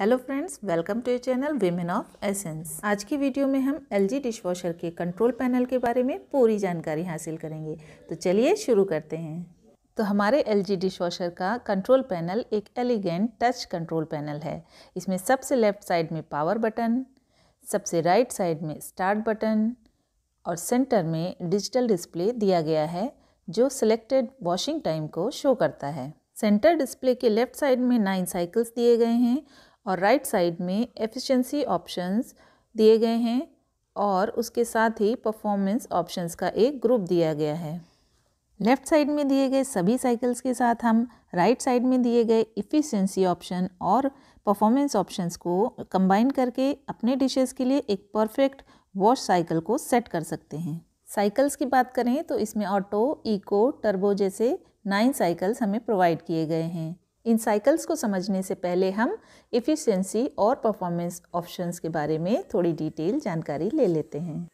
hello friends welcome to a channel women of essence आज की video में हम एलजी डिश वॉशर के कंट्रोल पैनल के बारे में पूरी जानकारी हासिल करेंगे तो चलिए शुरू करते हैं तो हमारे एलजी डिश वॉशर का कंट्रोल पैनल एक एलिगेंट टच कंट्रोल पैनल है इसमें सबसे लेफ्ट साइड में पावर बटन सबसे राइट साइड में स्टार्ट बटन और सेंटर में डिजिटल डिस्प्ले दिया गया है जो सिलेक्टेड वॉशिंग टाइम को शो करता है सेंटर डिस्प्ले के लेफ्ट साइड में नाइन साइकिल्स दिए गए हैं और राइट right साइड में एफिशिएंसी ऑप्शंस दिए गए हैं और उसके साथ ही परफॉर्मेंस ऑप्शंस का एक ग्रुप दिया गया है लेफ़्ट साइड में दिए गए सभी साइकिल्स के साथ हम राइट right साइड में दिए गए इफ़िशेंसी ऑप्शन और परफॉर्मेंस ऑप्शंस को कंबाइन करके अपने डिशेस के लिए एक परफेक्ट वॉश साइकिल को सेट कर सकते हैं साइकिल्स की बात करें तो इसमें ऑटो इको टर्बो जैसे नाइन साइकिल्स हमें प्रोवाइड किए गए हैं इन साइकिल्स को समझने से पहले हम इफ़िशेंसी और परफॉर्मेंस ऑप्शंस के बारे में थोड़ी डिटेल जानकारी ले लेते हैं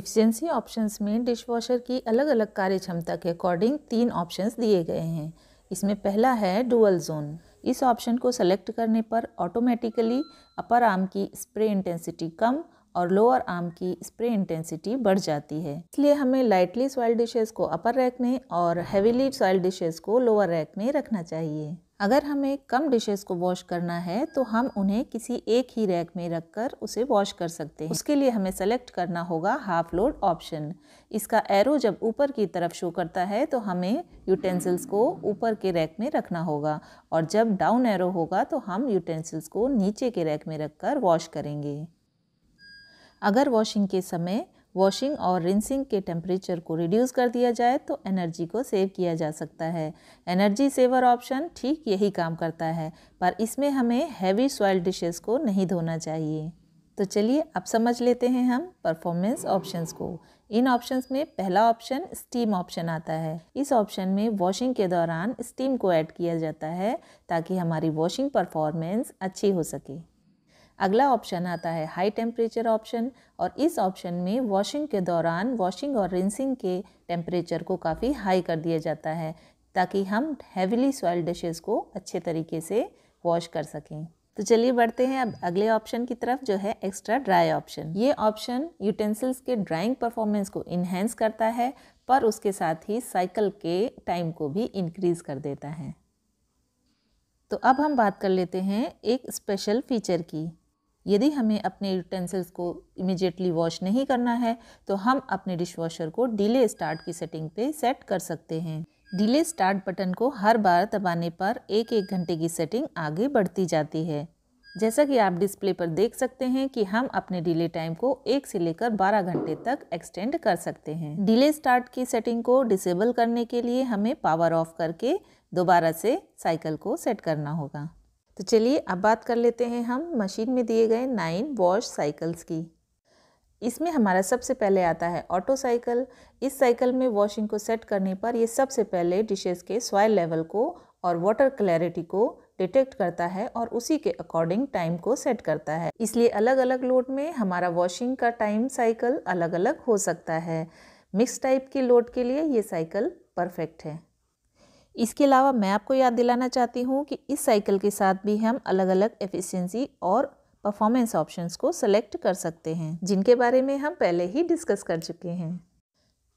इफ़िशेंसी ऑप्शंस में डिशवॉशर की अलग अलग कार्य क्षमता के अकॉर्डिंग तीन ऑप्शंस दिए गए हैं इसमें पहला है डुअल जोन इस ऑप्शन को सेलेक्ट करने पर ऑटोमेटिकली अपर आर्म की स्प्रे इंटेंसिटी कम और लोअर आर्म की स्प्रे इंटेंसिटी बढ़ जाती है इसलिए हमें लाइटली सॉइल डिशेस को अपर रैक में और हैवीली सॉइल डिशेस को लोअर रैक में रखना चाहिए अगर हमें कम डिशेस को वॉश करना है तो हम उन्हें किसी एक ही रैक में रखकर उसे वॉश कर सकते हैं उसके लिए हमें सेलेक्ट करना होगा हाफ लोड ऑप्शन इसका एरो जब ऊपर की तरफ शो करता है तो हमें यूटेंसिल्स को ऊपर के रैक में रखना होगा और जब डाउन एरो होगा तो हम यूटेंसिल्स को नीचे के रैक में रखकर वॉश करेंगे अगर वॉशिंग के समय वॉशिंग और रिंसिंग के टेम्परेचर को रिड्यूस कर दिया जाए तो एनर्जी को सेव किया जा सकता है एनर्जी सेवर ऑप्शन ठीक यही काम करता है पर इसमें हमें हैवी सॉयल डिशेस को नहीं धोना चाहिए तो चलिए अब समझ लेते हैं हम परफॉर्मेंस ऑप्शंस को इन ऑप्शंस में पहला ऑप्शन स्टीम ऑप्शन आता है इस ऑप्शन में वॉशिंग के दौरान स्टीम को ऐड किया जाता है ताकि हमारी वॉशिंग परफॉर्मेंस अच्छी हो सके अगला ऑप्शन आता है हाई टेम्परेचर ऑप्शन और इस ऑप्शन में वॉशिंग के दौरान वॉशिंग और रिंसिंग के टेम्परेचर को काफ़ी हाई कर दिया जाता है ताकि हम हैविली सॉइल डिशेस को अच्छे तरीके से वॉश कर सकें तो चलिए बढ़ते हैं अब अगले ऑप्शन की तरफ जो है एक्स्ट्रा ड्राई ऑप्शन ये ऑप्शन यूटेंसिल्स के ड्राइंग परफॉर्मेंस को इन्हेंस करता है पर उसके साथ ही साइकिल के टाइम को भी इंक्रीज कर देता है तो अब हम बात कर लेते हैं एक स्पेशल फीचर की यदि हमें अपने यूटेंसिल्स को इमिजिएटली वॉश नहीं करना है तो हम अपने डिश वॉशर को डिले स्टार्ट की सेटिंग पे सेट कर सकते हैं डिले स्टार्ट बटन को हर बार दबाने पर एक एक घंटे की सेटिंग आगे बढ़ती जाती है जैसा कि आप डिस्प्ले पर देख सकते हैं कि हम अपने डिले टाइम को एक से लेकर 12 घंटे तक एक्सटेंड कर सकते हैं डिले स्टार्ट की सेटिंग को डिसेबल करने के लिए हमें पावर ऑफ करके दोबारा से साइकिल को सेट करना होगा तो चलिए अब बात कर लेते हैं हम मशीन में दिए गए नाइन वॉश साइकिल्स की इसमें हमारा सबसे पहले आता है ऑटो साइकिल इस साइकिल में वॉशिंग को सेट करने पर यह सबसे पहले डिशेस के सॉयल लेवल को और वाटर क्लैरिटी को डिटेक्ट करता है और उसी के अकॉर्डिंग टाइम को सेट करता है इसलिए अलग अलग लोड में हमारा वॉशिंग का टाइम साइकिल अलग अलग हो सकता है मिक्स टाइप के लोड के लिए ये साइकिल परफेक्ट है इसके अलावा मैं आपको याद दिलाना चाहती हूँ कि इस साइकिल के साथ भी हम अलग अलग एफिशिएंसी और परफॉर्मेंस ऑप्शंस को सेलेक्ट कर सकते हैं जिनके बारे में हम पहले ही डिस्कस कर चुके हैं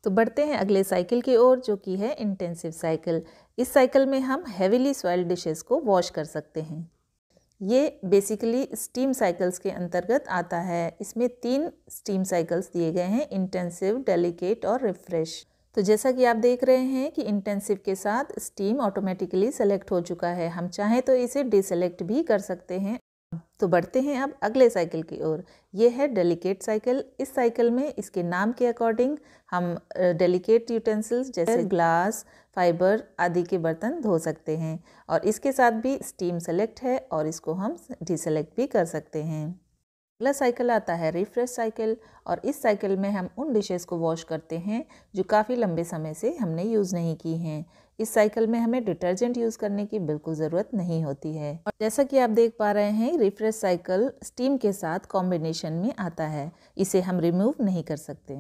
तो बढ़ते हैं अगले साइकिल की ओर जो कि है इंटेंसिव साइकिल इस साइकिल में हम हैविली सॉइल डिशेस को वॉश कर सकते हैं ये बेसिकली स्टीम साइकिल्स के अंतर्गत आता है इसमें तीन स्टीम साइकिल्स दिए गए हैं इंटेंसिव डेलिकेट और रिफ्रेश तो जैसा कि आप देख रहे हैं कि इंटेंसिव के साथ स्टीम ऑटोमेटिकली सेलेक्ट हो चुका है हम चाहें तो इसे डिसलेक्ट भी कर सकते हैं तो बढ़ते हैं अब अगले साइकिल की ओर ये है डेलिकेट साइकिल इस साइकिल में इसके नाम के अकॉर्डिंग हम डेलिकेट यूटेंसिल्स जैसे ग्लास फाइबर आदि के बर्तन धो सकते हैं और इसके साथ भी स्टीम सेलेक्ट है और इसको हम डिसलेक्ट भी कर सकते हैं अगला साइकिल आता है रिफ्रेश साइकिल और इस साइकिल में हम उन डिशेस को वॉश करते हैं जो काफ़ी लंबे समय से हमने यूज़ नहीं की हैं इस साइकिल में हमें डिटर्जेंट यूज़ करने की बिल्कुल ज़रूरत नहीं होती है और जैसा कि आप देख पा रहे हैं रिफ्रेश साइकिल स्टीम के साथ कॉम्बिनेशन में आता है इसे हम रिमूव नहीं कर सकते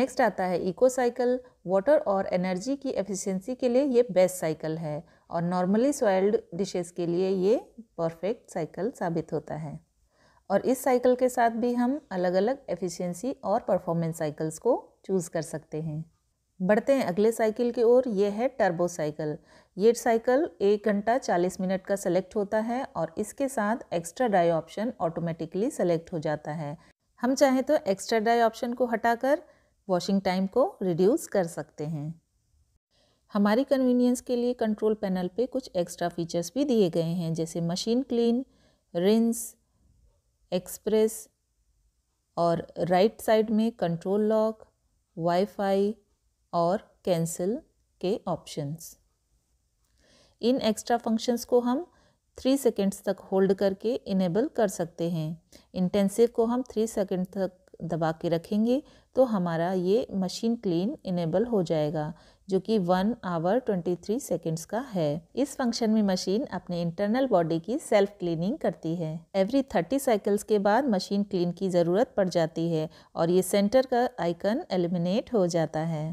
नेक्स्ट आता है इको साइकिल वाटर और एनर्जी की एफिशिएंसी के लिए ये बेस्ट साइकिल है और नॉर्मली सॉइल्ड डिशेस के लिए ये परफेक्ट साइकिल साबित होता है और इस साइकिल के साथ भी हम अलग अलग एफिशिएंसी और परफॉर्मेंस साइकिल्स को चूज़ कर सकते हैं बढ़ते हैं अगले साइकिल की ओर यह है टर्बो साइकिल ये साइकिल एक घंटा चालीस मिनट का सेलेक्ट होता है और इसके साथ extra dry option automatically select हो जाता है हम चाहें तो एक्स्ट्रा डाई ऑप्शन को हटाकर वॉशिंग टाइम को रिड्यूस कर सकते हैं हमारी कन्वीनियंस के लिए कंट्रोल पैनल पे कुछ एक्स्ट्रा फीचर्स भी दिए गए हैं जैसे मशीन क्लीन रिंस एक्सप्रेस और राइट साइड में कंट्रोल लॉक वाईफाई और कैंसिल के ऑप्शंस इन एक्स्ट्रा फंक्शंस को हम थ्री सेकेंड्स तक होल्ड करके इनेबल कर सकते हैं इंटेंसिव को हम थ्री सेकेंड तक दबा के रखेंगे तो हमारा ये मशीन क्लीन इनेबल हो जाएगा जो कि one hour twenty three seconds का है इस फंक्शन में मशीन अपने इंटरनल बॉडी की सेल्फ क्लीनिंग करती है एवरी थर्टी साइकिल्स के बाद मशीन क्लीन की ज़रूरत पड़ जाती है और ये सेंटर का आइकन एलिमिनेट हो जाता है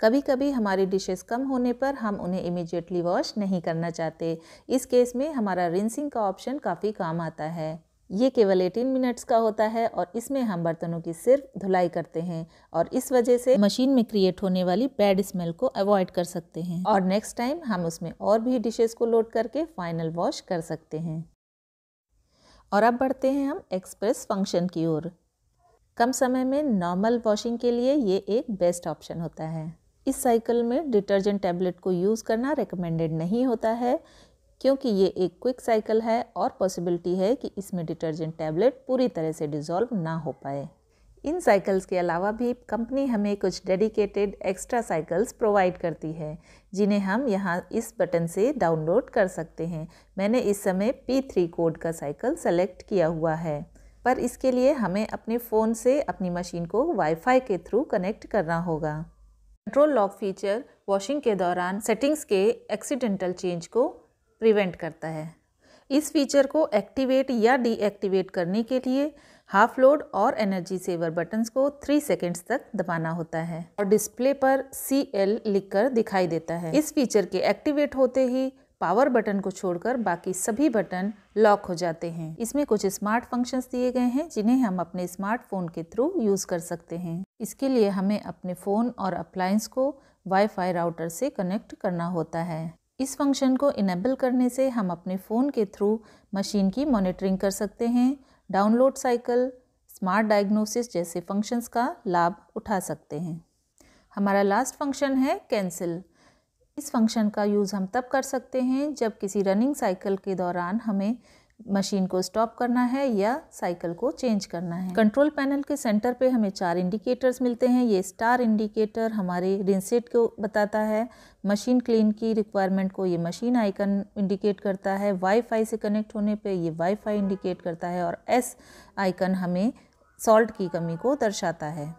कभी कभी हमारी डिशेस कम होने पर हम उन्हें इमीडिएटली वॉश नहीं करना चाहते इस केस में हमारा रिंसिंग का ऑप्शन काफ़ी काम आता है ये केवल 18 मिनट्स का होता है और इसमें हम बर्तनों की सिर्फ धुलाई करते हैं और इस वजह से मशीन में क्रिएट होने वाली बैड स्मेल को अवॉइड कर सकते हैं और नेक्स्ट टाइम हम उसमें और भी डिशेस को लोड करके फाइनल वॉश कर सकते हैं और अब बढ़ते हैं हम एक्सप्रेस फंक्शन की ओर कम समय में नॉर्मल वॉशिंग के लिए ये एक बेस्ट ऑप्शन होता है इस साइकिल में डिटर्जेंट टैबलेट को यूज़ करना रिकमेंडेड नहीं होता है क्योंकि ये एक क्विक साइकिल है और पॉसिबिलिटी है कि इसमें डिटर्जेंट टैबलेट पूरी तरह से डिज़ोल्व ना हो पाए इन साइकिल्स के अलावा भी कंपनी हमें कुछ डेडिकेटेड एक्स्ट्रा साइकिल्स प्रोवाइड करती है जिन्हें हम यहाँ इस बटन से डाउनलोड कर सकते हैं मैंने इस समय P3 कोड का साइकिल सेलेक्ट किया हुआ है पर इसके लिए हमें अपने फ़ोन से अपनी मशीन को वाईफाई के थ्रू कनेक्ट करना होगा कंट्रोल लॉक फीचर वॉशिंग के दौरान सेटिंग्स के एक्सीडेंटल चेंज को प्रिवेंट करता है इस फीचर को एक्टिवेट या डीएक्टिवेट करने के लिए हाफ लोड और एनर्जी सेवर बटन्स को थ्री सेकेंड्स तक दबाना होता है और डिस्प्ले पर सी एल कर दिखाई देता है इस फीचर के एक्टिवेट होते ही पावर बटन को छोड़कर बाकी सभी बटन लॉक हो जाते हैं इसमें कुछ स्मार्ट फंक्शंस दिए गए हैं जिन्हें हम अपने स्मार्टफोन के थ्रू यूज़ कर सकते हैं इसके लिए हमें अपने फ़ोन और अप्लायंस को वाईफाई राउटर से कनेक्ट करना होता है इस फंक्शन को इनेबल करने से हम अपने फ़ोन के थ्रू मशीन की मॉनिटरिंग कर सकते हैं डाउनलोड साइकिल स्मार्ट डायग्नोसिस जैसे फंक्शंस का लाभ उठा सकते हैं हमारा लास्ट फंक्शन है कैंसिल इस फंक्शन का यूज़ हम तब कर सकते हैं जब किसी रनिंग साइकिल के दौरान हमें मशीन को स्टॉप करना है या साइकिल को चेंज करना है कंट्रोल पैनल के सेंटर पे हमें चार इंडिकेटर्स मिलते हैं ये स्टार इंडिकेटर हमारे रिंसेट को बताता है मशीन क्लीन की रिक्वायरमेंट को ये मशीन आइकन इंडिकेट करता है वाईफाई से कनेक्ट होने पे ये वाईफाई इंडिकेट करता है और एस आइकन हमें सॉल्ट की कमी को दर्शाता है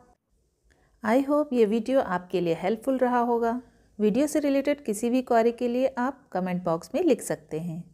आई होप ये वीडियो आपके लिए हेल्पफुल रहा होगा वीडियो से रिलेटेड किसी भी क्वारी के लिए आप कमेंट बॉक्स में लिख सकते हैं